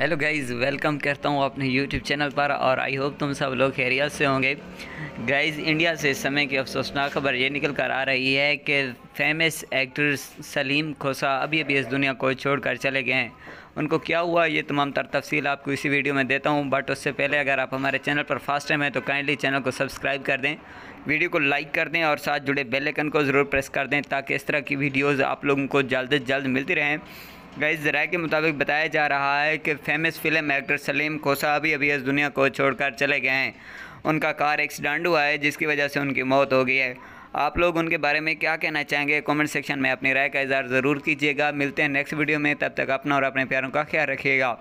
hello guys welcome करता हूँ अपने यूट्यूब चैनल पर और आई होप तुम सब लोग खैरियत से होंगे गाइज़ इंडिया से इस समय की अफसोसनाक खबर ये निकल कर आ रही है कि फेमस एक्टर सलीम खोसा अभी अभी इस दुनिया को छोड़कर चले गए हैं उनको क्या हुआ ये तमाम तर तफसील आपको इसी वीडियो में देता हूँ बट उससे पहले अगर आप हमारे चैनल पर फर्स्ट टाइम है तो काइंडली चैनल को सब्सक्राइब कर दें वीडियो को लाइक कर दें और साथ जुड़े बेल को ज़रूर प्रेस कर दें ताकि इस तरह की वीडियोज़ आप लोगों को जल्द अज जल्द मिलती रहें गई जराए के मुताबिक बताया जा रहा है कि फेमस फिल्म एक्टर सलीम कोसा अभी अभी इस दुनिया को छोड़कर चले गए हैं उनका कार एक्सीडेंट हुआ है जिसकी वजह से उनकी मौत हो गई है आप लोग उनके बारे में क्या कहना चाहेंगे कमेंट सेक्शन में अपनी राय का इजहार ज़रूर कीजिएगा मिलते हैं नेक्स्ट वीडियो में तब तक अपना और अपने प्यारों का ख्याल रखिएगा